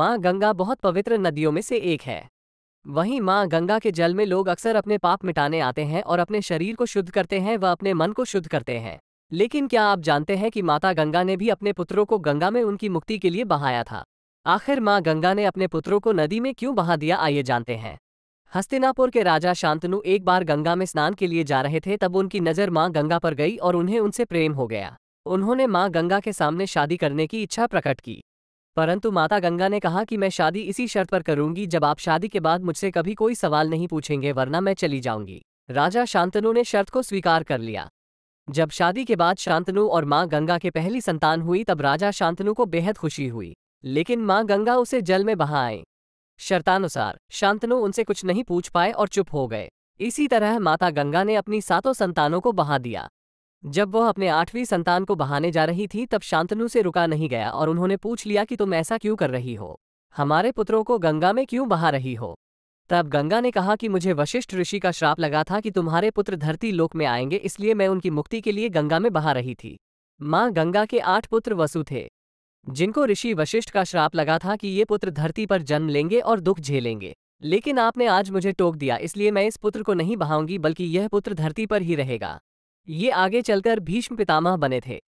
माँ गंगा बहुत पवित्र नदियों में से एक है वहीं माँ गंगा के जल में लोग अक्सर अपने पाप मिटाने आते हैं और अपने शरीर को शुद्ध करते हैं व अपने मन को शुद्ध करते हैं लेकिन क्या आप जानते हैं कि माता गंगा ने भी अपने पुत्रों को गंगा में उनकी मुक्ति के लिए बहाया था आखिर माँ गंगा ने अपने पुत्रों को नदी में क्यों बहा दिया आइए जानते हैं हस्तिनापुर के राजा शांतनु एक बार गंगा में स्नान के लिए जा रहे थे तब उनकी नज़र माँ गंगा पर गई और उन्हें उनसे प्रेम हो गया उन्होंने माँ गंगा के सामने शादी करने की इच्छा प्रकट की परंतु माता गंगा ने कहा कि मैं शादी इसी शर्त पर करूंगी जब आप शादी के बाद मुझसे कभी कोई सवाल नहीं पूछेंगे वरना मैं चली जाऊंगी राजा शांतनु ने शर्त को स्वीकार कर लिया जब शादी के बाद शांतनु और माँ गंगा के पहली संतान हुई तब राजा शांतनु को बेहद खुशी हुई लेकिन माँ गंगा उसे जल में बहा आई शर्तानुसार शांतनु उनसे कुछ नहीं पूछ पाए और चुप हो गए इसी तरह माता गंगा ने अपनी सातों संतानों को बहा दिया जब वह अपने आठवीं संतान को बहाने जा रही थी तब शांतनु से रुका नहीं गया और उन्होंने पूछ लिया कि तुम ऐसा क्यों कर रही हो हमारे पुत्रों को गंगा में क्यों बहा रही हो तब गंगा ने कहा कि मुझे वशिष्ठ ऋषि का श्राप लगा था कि तुम्हारे पुत्र धरती लोक में आएंगे इसलिए मैं उनकी मुक्ति के लिए गंगा में बहा रही थी माँ गंगा के आठ पुत्र वसु थे जिनको ऋषि वशिष्ठ का श्राप लगा था कि ये पुत्र धरती पर जन्म लेंगे और दुख झेलेंगे लेकिन आपने आज मुझे टोक दिया इसलिए मैं इस पुत्र को नहीं बहाऊंगी बल्कि यह पुत्र धरती पर ही रहेगा ये आगे चलकर भीष्म पितामह बने थे